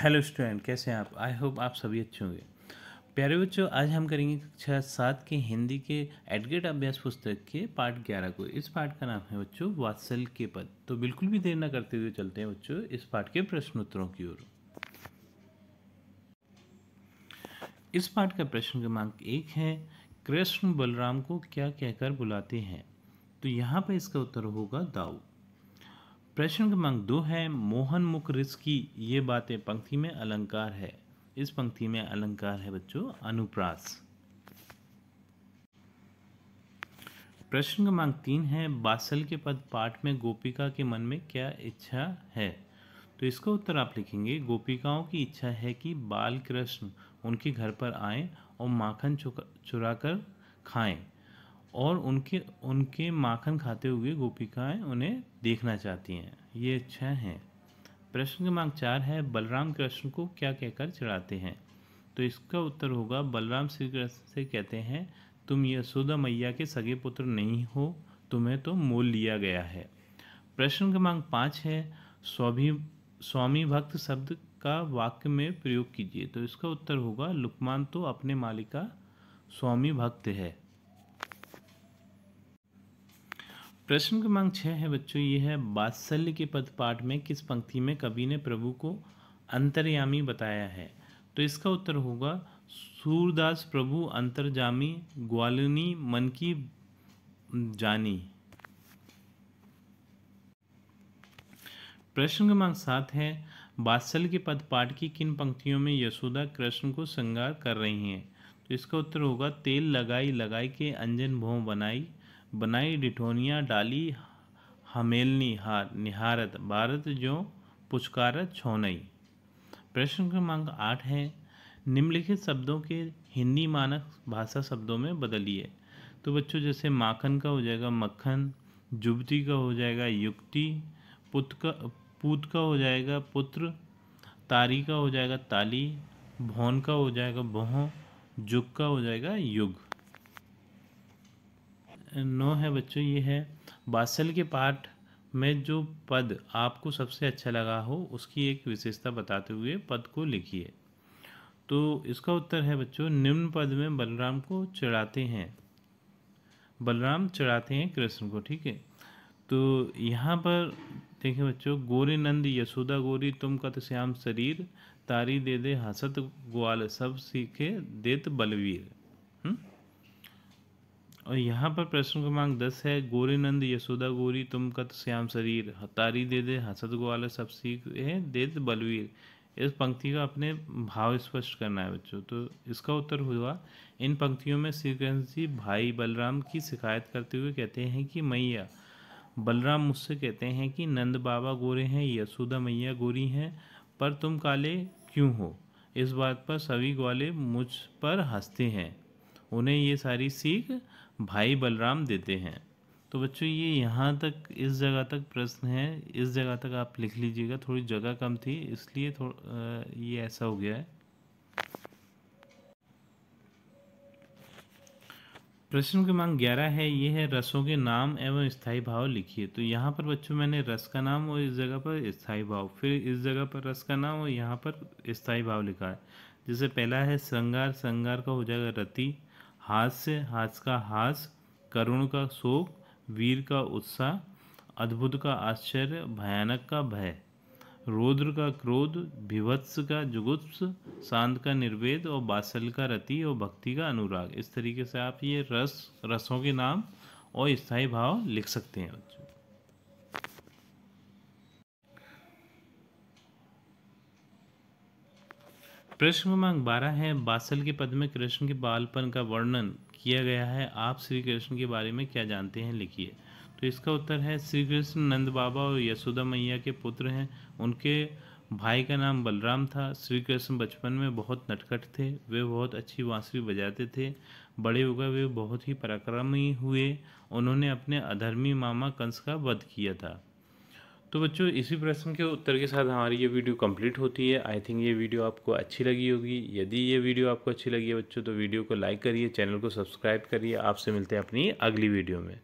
hello student कैसे हैं आप आई होप आप सभी अच्छे होंगे प्यारे बच्चों आज हम करेंगे कक्षा सात के हिंदी के एडगेट अभ्यास पुस्तक के पार्ट ग्यारह को इस पार्ट का नाम है बच्चों वात्सल के पद तो बिल्कुल भी देर ना करते हुए चलते हैं बच्चों इस पार्ट के प्रश्नोत्तरों की ओर इस पाठ का प्रश्न क्रमांक एक है कृष्ण बलराम को क्या कहकर बुलाते हैं तो यहाँ पर इसका उत्तर होगा दाऊ प्रश्न क्रमांक दो है मोहन मुख रिस्की ये बातें पंक्ति में अलंकार है इस पंक्ति में अलंकार है बच्चों अनुप्रास प्रश्न क्रमांक तीन है बासल के पद पाठ में गोपिका के मन में क्या इच्छा है तो इसका उत्तर आप लिखेंगे गोपिकाओं की इच्छा है कि बाल कृष्ण उनके घर पर आए और माखन चुरा कर खाएं और उनके उनके माखन खाते हुए गोपिकाएं उन्हें देखना चाहती हैं ये छह हैं प्रश्न क्रमांक चार है बलराम कृष्ण को क्या कहकर चढ़ाते हैं तो इसका उत्तर होगा बलराम श्री कृष्ण से कहते हैं तुम यशोदा मैया के सगे पुत्र नहीं हो तुम्हें तो मोल लिया गया है प्रश्न क्रमांक पाँच है स्वाभि स्वामी भक्त शब्द का वाक्य में प्रयोग कीजिए तो इसका उत्तर होगा लुकमान तो अपने मालिका स्वामी भक्त है प्रश्न क्रमांक छः है बच्चों ये है बात्सल्य के पद पाठ में किस पंक्ति में कवि ने प्रभु को अंतर्यामी बताया है तो इसका उत्तर होगा सूरदास प्रभु अंतर्जामी ग्वालिनी मन की जानी प्रश्न क्रमांक सात है बात्सल्य के पद पाठ की किन पंक्तियों में यशोदा कृष्ण को श्रृंगार कर रही हैं तो इसका उत्तर होगा तेल लगाई लगाई के अंजन भों बनाई बनाई डिठोनिया डाली हमेलनी हार निहारत भारत जो पुचकारत छोनई प्रश्न क्रमांक आठ है निम्नलिखित शब्दों के हिंदी मानक भाषा शब्दों में बदलिए तो बच्चों जैसे माखन का हो जाएगा मक्खन जुबती का हो जाएगा युक्ति पुत का पूत का हो जाएगा पुत्र तारी का हो जाएगा ताली भौन का हो जाएगा भौं जुग का हो जाएगा युग नौ है बच्चों ये है बासल के पाठ में जो पद आपको सबसे अच्छा लगा हो उसकी एक विशेषता बताते हुए पद को लिखिए तो इसका उत्तर है बच्चों निम्न पद में बलराम को चढ़ाते हैं बलराम चढ़ाते हैं कृष्ण को ठीक है तो यहाँ पर देखिए बच्चों गोरी नंद यशोदा गोरी तुम कत श्याम शरीर तारी दे दे हसत ग्वाल सब सीखे देत बलवीर और यहाँ पर प्रश्न क्रमांक दस है नंद यशोदा गोरी तुम कत श्याम शरीर हतारी दे दे हसद ग्वाल सब सीख है दे दे बलवीर इस पंक्ति का अपने भाव स्पष्ट करना है बच्चों तो इसका उत्तर हुआ इन पंक्तियों में श्री कृष्ण जी भाई बलराम की शिकायत करते हुए कहते हैं कि मैया बलराम मुझसे कहते हैं कि नंद बाबा गोरे हैं यशोदा मैया गोरी हैं पर तुम काले क्यों हो इस बात पर सभी ग्वाले मुझ पर हंसते हैं उन्हें ये सारी सीख भाई बलराम देते हैं तो बच्चों ये यहाँ तक इस जगह तक प्रश्न है इस जगह तक आप लिख लीजिएगा थोड़ी जगह कम थी इसलिए थोड़ा ये ऐसा हो गया है प्रश्न क्रमांक ग्यारह है ये है रसों के नाम एवं स्थायी भाव लिखिए तो यहाँ पर बच्चों मैंने रस का नाम और इस जगह पर स्थायी भाव फिर इस जगह पर रस का नाम और यहाँ पर स्थायी भाव लिखा है जैसे पहला है श्रृंगार श्रृंगार का हो जाएगा रति हास्य हास का हास करुण का शोक वीर का उत्साह अद्भुत का आश्चर्य भयानक का भय रौद्र का क्रोध विभत्स का जुगुप्स शांत का निर्वेद और बासल का रति और भक्ति का अनुराग इस तरीके से आप ये रस रसों के नाम और स्थायी भाव लिख सकते हैं प्रश्न क्रमांक बारह है बासल के पद में कृष्ण के बालपन का वर्णन किया गया है आप श्री कृष्ण के बारे में क्या जानते हैं लिखिए तो इसका उत्तर है श्री कृष्ण नंद बाबा और यशोदा मैया के पुत्र हैं उनके भाई का नाम बलराम था श्री कृष्ण बचपन में बहुत नटखट थे वे बहुत अच्छी बांसुरी बजाते थे बड़े होकर वे बहुत ही पराक्रमी हुए उन्होंने अपने अधर्मी मामा कंस का वध किया था तो बच्चों इसी प्रश्न के उत्तर के साथ हमारी ये वीडियो कंप्लीट होती है आई थिंक ये वीडियो आपको अच्छी लगी होगी यदि ये वीडियो आपको अच्छी लगी है बच्चों तो वीडियो को लाइक करिए चैनल को सब्सक्राइब करिए आपसे मिलते हैं अपनी अगली वीडियो में